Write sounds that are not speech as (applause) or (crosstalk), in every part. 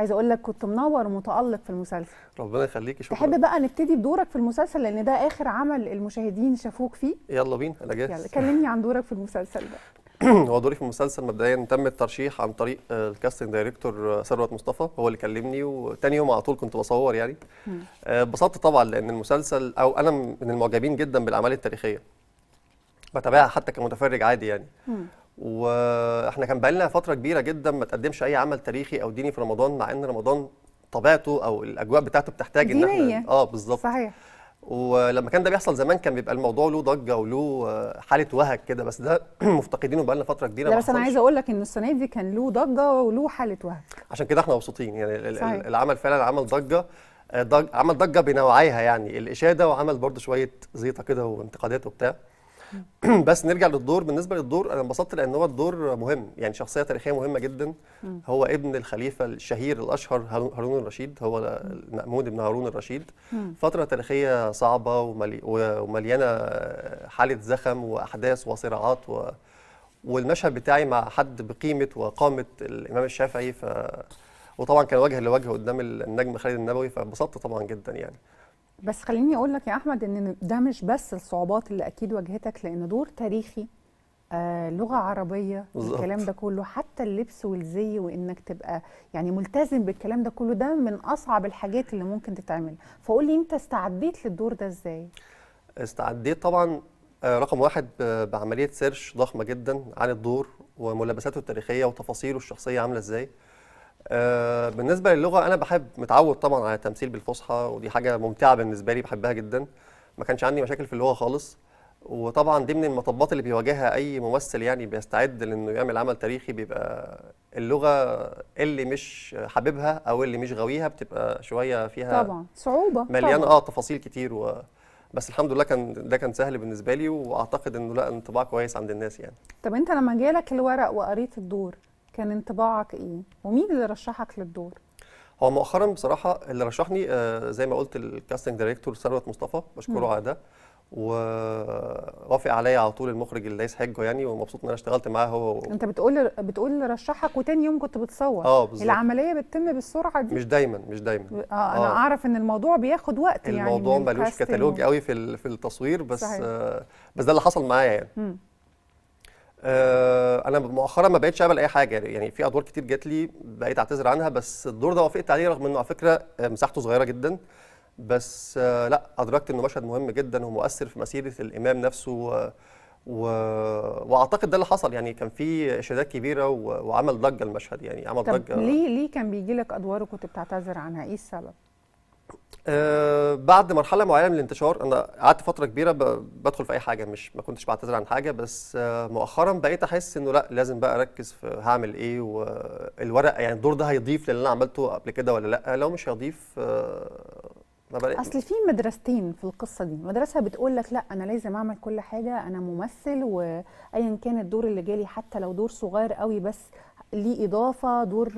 عايزه اقول لك كنت منور ومتالق في المسلسل ربنا يخليكي شكرا تحب بقى نبتدي بدورك في المسلسل لان ده اخر عمل المشاهدين شافوك فيه يلا بينا انا جاهز يلا كلمني عن دورك في المسلسل ده (clears throat) هو دوري في المسلسل مبدئيا تم الترشيح عن طريق آه، الكاستنج دايركتور آه، ثروت مصطفى هو اللي كلمني وتاني يوم على طول كنت بصور يعني آه، اتبسطت طبعا لان المسلسل او انا من المعجبين جدا بالاعمال التاريخيه بتابعها حتى كمتفرج عادي يعني واحنا كان بقالنا فتره كبيره جدا ما تقدمش اي عمل تاريخي او ديني في رمضان مع ان رمضان طبيعته او الاجواء بتاعته بتحتاج ان احنا اه بالظبط صحيح ولما كان ده بيحصل زمان كان بيبقى الموضوع له ضجه وله حاله وهج كده بس ده (clears throat) مفتقدينه بقالنا فتره كبيره لا بس انا عايز اقول لك ان السنه دي كان له ضجه وله حاله وهج عشان كده احنا مبسوطين يعني صحيح. العمل فعلا عمل ضجه آه، ضج... عمل ضجه بنوعيها يعني الاشاده وعمل برضه شويه زيطه كده وانتقادات وبتاع (clears throat) بس نرجع للدور بالنسبه للدور انا انبسطت لان هو الدور مهم يعني شخصيه تاريخيه مهمه جدا هو ابن الخليفه الشهير الاشهر هارون الرشيد هو المأمون ابن هارون الرشيد فتره تاريخيه صعبه ومليانه حاله زخم واحداث وصراعات و... والمشهد بتاعي مع حد بقيمه وقامه الامام الشافعي ف وطبعا كان وجه لوجه قدام النجم خالد النبوي فانبسطت طبعا جدا يعني بس خليني اقول لك يا احمد ان ده مش بس الصعوبات اللي اكيد واجهتك لان دور تاريخي آه، لغه عربيه بالزبط. الكلام ده كله حتى اللبس والزي وانك تبقى يعني ملتزم بالكلام ده كله ده من اصعب الحاجات اللي ممكن تتعمل فقول لي انت استعديت للدور ده ازاي استعديت طبعا آه، رقم واحد بعمليه سيرش ضخمه جدا عن الدور وملابساته التاريخيه وتفاصيله الشخصيه عامله ازاي آه، بالنسبه للغه انا بحب متعود طبعا على التمثيل بالفصحى ودي حاجه ممتعه بالنسبه لي بحبها جدا ما كانش عندي مشاكل في اللغه خالص وطبعا دي من المطبات اللي بيواجهها اي ممثل يعني بيستعد لانه يعمل عمل تاريخي بيبقى اللغه اللي مش حاببها او اللي مش غاويها بتبقى شويه فيها طبعا صعوبه مليانه اه تفاصيل كتير و... بس الحمد لله كان ده كان سهل بالنسبه لي واعتقد انه لا انطباع كويس عند الناس يعني طب انت لما جالك الورق وقريت الدور كان انطباعك ايه ومين اللي رشحك للدور هو مؤخرا بصراحه اللي رشحني آه زي ما قلت الكاستنج دايركتور ثروت مصطفى بشكره على ده ووافق عليا على طول المخرج اللي ليس حجه يعني ومبسوط ان انا اشتغلت معاه هو و... انت بتقول بتقول رشحك وتاني يوم كنت بتصور اه بالظبط العمليه بتتم بالسرعه دي مش دايما مش دايما اه انا آه. اعرف ان الموضوع بياخد وقت الموضوع يعني الموضوع ملوش كتالوج قوي في في التصوير بس صحيح. آه بس ده اللي حصل معايا يعني م. آه، انا مؤخرا ما بقتش اقبل اي حاجه يعني في ادوار كتير جات لي بقيت اعتذر عنها بس الدور ده وافقت عليه رغم انه على فكره آه، مساحته صغيره جدا بس آه، لا ادركت انه مشهد مهم جدا ومؤثر في مسيره الامام نفسه و... و... واعتقد ده اللي حصل يعني كان في اشادات كبيره و... وعمل ضجه المشهد يعني عمل ضجه ليه ليه كان بيجي لك ادوار وكنت بتعتذر عنها ايه السبب؟ أه بعد مرحله معينه من الانتشار انا قعدت فتره كبيره بدخل في اي حاجه مش ما كنتش بعتذر عن حاجه بس آه، مؤخرا بقيت احس انه لا لازم بقى اركز في هعمل ايه والورق يعني الدور ده هيضيف للي انا عملته قبل كده ولا لا لو مش هيضيف آه، ما بلاقي اصل في مدرستين في القصه دي مدرسه بتقول لك لا انا لازم اعمل كل حاجه انا ممثل وايا كان الدور اللي جالي حتى لو دور صغير قوي بس ليه اضافه دور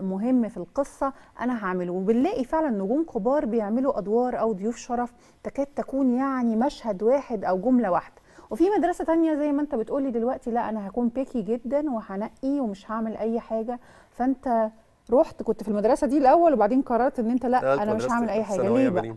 مهم في القصه انا هعمله وبنلاقي فعلا نجوم كبار بيعملوا ادوار او ضيوف شرف تكاد تكون يعني مشهد واحد او جمله واحده وفي مدرسه تانية زي ما انت بتقولي دلوقتي لا انا هكون بيكي جدا وهنقي ومش هعمل اي حاجه فانت رحت كنت في المدرسه دي الاول وبعدين قررت ان انت لا انا مش هعمل اي حاجه ليه بقى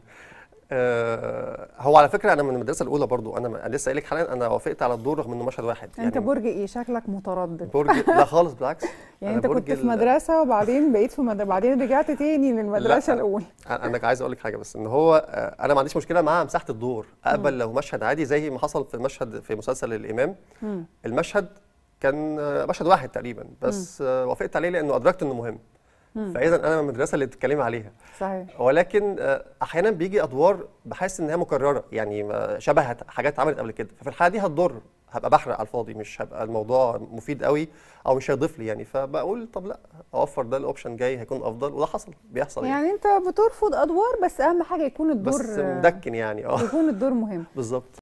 آه، هو على فكره انا من المدرسه الاولى برضو انا لسه قايل لك حالا انا وافقت على الدور رغم انه مشهد واحد يعني انت برج ايه شكلك متردد برج (laughs) لا خالص بالعكس يعني انت كنت في مدرسه وبعدين بقيت في مدرسه بعدين رجعت تاني للمدرسه الاولى انا عايز اقول لك حاجه بس ان هو آه، انا ما عنديش مشكله مع مساحه الدور اقبل لو مشهد عادي زي ما حصل في مشهد في مسلسل الامام المشهد كان آه، مشهد واحد تقريبا بس وافقت عليه لانه ادركت انه مهم فاذا انا من المدرسه اللي بتتكلمي عليها صحيح ولكن آه، احيانا بيجي ادوار بحس ان هي مكرره يعني شبه حاجات اتعملت قبل كده ففي الحاله دي هتضر هبقى بحرق على الفاضي مش هبقى الموضوع مفيد قوي او مش هيضيف لي يعني فبقول طب لا اوفر ده الاوبشن جاي هيكون افضل وده حصل بيحصل يعني, يعني انت بترفض ادوار بس اهم حاجه يكون الدور بس مدكن يعني اه يكون الدور مهم (laughs) بالظبط